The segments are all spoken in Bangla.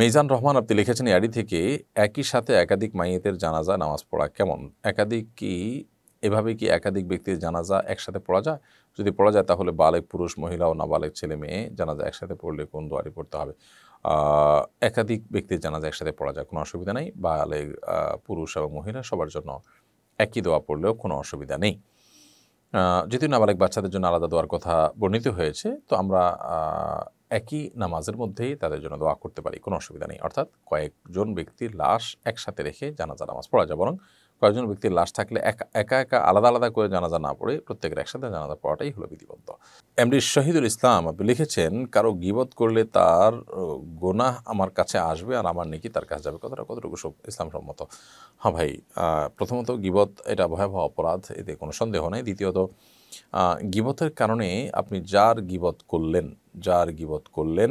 মেজান রহমান আপনি লিখেছেন ইয়ারি থেকে একই সাথে একাধিক মাইয়েতের জানাজা নামাজ পড়া কেমন একাধিক কি এভাবে কি একাধিক ব্যক্তির জানাজা একসাথে পড়া যায় যদি পড়া যায় তাহলে বালেক পুরুষ মহিলা ও নাবালেক ছেলে মেয়ে জানাজা একসাথে পড়লে কোন দোয়ারি পড়তে হবে একাধিক ব্যক্তির জানাজা একসাথে পড়া যায় কোনো অসুবিধা নেই বালেক পুরুষ এবং মহিলা সবার জন্য একই দোয়া পড়লেও কোনো অসুবিধা নেই যদিও নাবালেক বাচ্চাদের জন্য আলাদা দোয়ার কথা বর্ণিত হয়েছে তো আমরা একই নামাজের মধ্যেই তাদের জন্য দোয়া করতে পারি কোনো অসুবিধা নেই অর্থাৎ কয়েকজন ব্যক্তির লাশ একসাথে রেখে জানাজা নামাজ পড়া যায় বরং কয়েকজন ব্যক্তির লাশ থাকলে একা একা আলাদা আলাদা করে জানাজা না পড়ে প্রত্যেকের একসাথে জানাজা পড়াটাই হলো বিধিবদ্ধ এমডি শহীদুল ইসলাম আপনি লিখেছেন কারো গিবত করলে তার গোনা আমার কাছে আসবে আর আমার নেকি তার কাছে যাবে কতটা কতটুকু সব ইসলাম সম্মত হ্যাঁ ভাই প্রথমত গিবত এটা ভয়াবহ অপরাধ এতে কোনো সন্দেহ নেই দ্বিতীয়ত গিবতের কারণে আপনি যার গিবত করলেন যার গিবত করলেন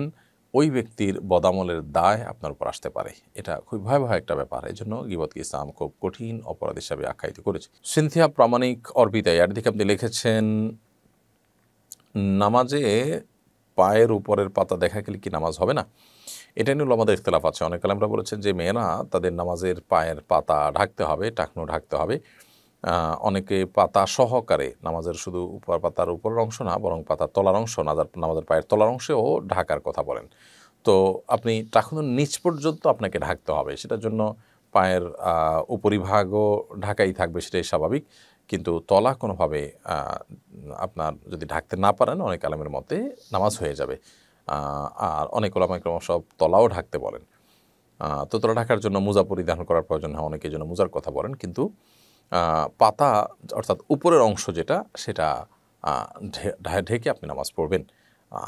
ওই ব্যক্তির বদামলের দায় আপনার উপর আসতে পারে এটা খুব ভয়াবহ একটা ব্যাপার এই জন্য গিবতকে ইসলাম খুব কঠিন অপরাধ হিসাবে আখ্যায়িত করেছে সিনথিয়া প্রামাণিক অর্পিতা এর আপনি লিখেছেন নামাজে পায়ের উপরের পাতা দেখা গেলে কি নামাজ হবে না এটা নিয়ে আমাদের ইখতলাফ আছে অনেক আমরা বলেছেন যে মেয়েরা তাদের নামাজের পায়ের পাতা ঢাকতে হবে টাকনো ঢাকতে হবে অনেকে পাতা সহকারে নামাজের শুধু উপর পাতার উপরের অংশ না বরং পাতার তলার অংশ নাজার নামাজের পায়ের তলার অংশেও ঢাকার কথা বলেন তো আপনি টাকুনের নিচ পর্যন্ত আপনাকে ঢাকতে হবে সেটার জন্য পায়ের উপরিভাগও ঢাকাই থাকবে সেটাই স্বাভাবিক কিন্তু তলা কোনোভাবে আপনার যদি ঢাকতে না পারেন অনেক আলমের মতে নামাজ হয়ে যাবে আর অনেক ওলামাই সব তলাও ঢাকতে বলেন তো তলা ঢাকার জন্য মোজা পরিধান করার প্রয়োজন হয় অনেকে জন্য মোজার কথা বলেন কিন্তু পাতা অর্থাৎ উপরের অংশ যেটা সেটা ঢেকে আপনি নামাজ পড়বেন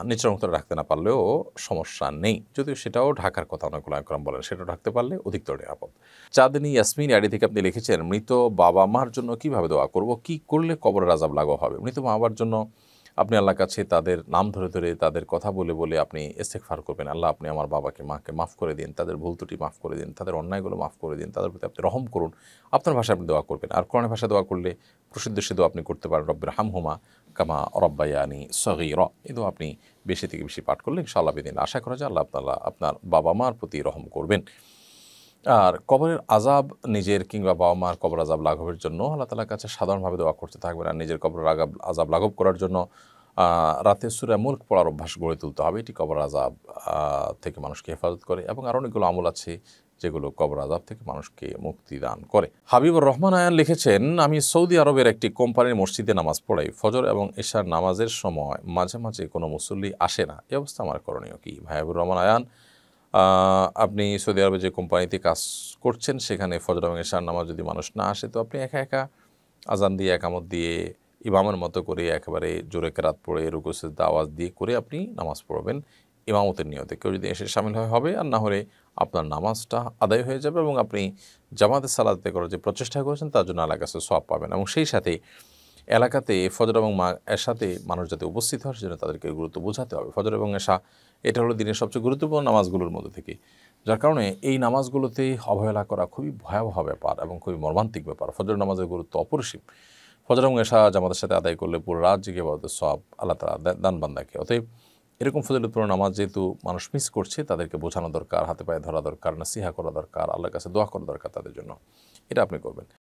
নিচের অংশটা ঢাকতে না পারলেও সমস্যা নেই যদিও সেটাও ঢাকার কথা অনেক একরম বলেন সেটা ঢাকতে পারলে অধিকতর নিরাপদ চাঁদনি ইয়াসমিন আইডি থেকে আপনি লিখেছেন মৃত বাবা মার জন্য কিভাবে দোয়া করব কি করলে কবর রাজাব লাগো হবে মৃত বাবার জন্য আপনি আল্লাহর কাছে তাদের নাম ধরে ধরে তাদের কথা বলে বলে আপনি ফার করবেন আল্লাহ আপনি আমার বাবাকে মাকে মাফ করে দিন তাদের ভুল ত্রুটি মাফ করে দিন তাদের অন্যায়গুলো মাফ করে দিন তাদের প্রতি আপনি রহম করুন আপনার ভাষায় আপনি দোয়া করবেন আর কোরআন ভাষা দোয়া করলে প্রসিদ্ধ সে আপনি করতে পারেন রব্বের হামহুমা কামা রব্বায়ানি সহি র এ আপনি বেশি থেকে বেশি পাঠ করলে ইনশাআল্লাহ বেদিন আশা করা যায় আল্লাহ আপনারা আপনার বাবা মার প্রতি রহম করবেন আর কবরের আজাব নিজের কিংবা বাবা মার কবর আজাব লাঘবের জন্য আল্লাহ তালার কাছে সাধারণভাবে দোয়া করতে থাকবেন আর নিজের কবর আগাব আজাব লাঘব করার জন্য রাতে সুরে মুল্ক পড়ার অভ্যাস গড়ে তুলতে হবে এটি কবর আজাব থেকে মানুষকে হেফাজত করে এবং আরও অনেকগুলো আমল আছে যেগুলো কবর আজাব থেকে মানুষকে মুক্তি দান করে হাবিবুর রহমান আয়ান লিখেছেন আমি সৌদি আরবের একটি কোম্পানির মসজিদে নামাজ পড়াই ফজর এবং এশার নামাজের সময় মাঝে মাঝে কোনো মুসল্লি আসে না এ অবস্থা আমার করণীয় কি হাবিবুর রহমান আয়ান আপনি সৌদি আরবে যে কোম্পানিতে কাজ করছেন সেখানে ফজর এবং এশার নামাজ যদি মানুষ না আসে তো আপনি একা একা আজান দিয়ে একামত দিয়ে ইমামের মতো করে একেবারে জোরে কেরাত পড়ে রুকুসের আওয়াজ দিয়ে করে আপনি নামাজ পড়বেন ইমামতের নিয়তে কেউ যদি এসে সামিল হয় হবে আর না হলে আপনার নামাজটা আদায় হয়ে যাবে এবং আপনি জামাতে সালাতে করার যে প্রচেষ্টা করেছেন তার জন্য আল্লাহ কাছে সব পাবেন এবং সেই সাথে এলাকাতে ফজর এবং মা এশাতে মানুষ যাতে উপস্থিত হয় সেজন্য তাদেরকে গুরুত্ব বোঝাতে হবে ফজর এবং এশা এটা হলো দিনের সবচেয়ে গুরুত্বপূর্ণ নামাজগুলোর মধ্যে থেকে যার কারণে এই নামাজগুলোতে অবহেলা করা খুবই ভয়াবহ ব্যাপার এবং খুবই মর্মান্তিক ব্যাপার ফজর নামাজের গুরুত্ব অপরিসীম ফজর এবং এশা জামাতের সাথে আদায় করলে পুরো রাত জিগে বাবদের সব আল্লাহ তালা দান বান্দাকে অতএব এরকম ফজিলতপূর্ণ নামাজ যেহেতু মানুষ মিস করছে তাদেরকে বোঝানো দরকার হাতে পায়ে ধরা দরকার নাসিহা করা দরকার আল্লাহর কাছে দোয়া করা দরকার তাদের জন্য এটা আপনি করবেন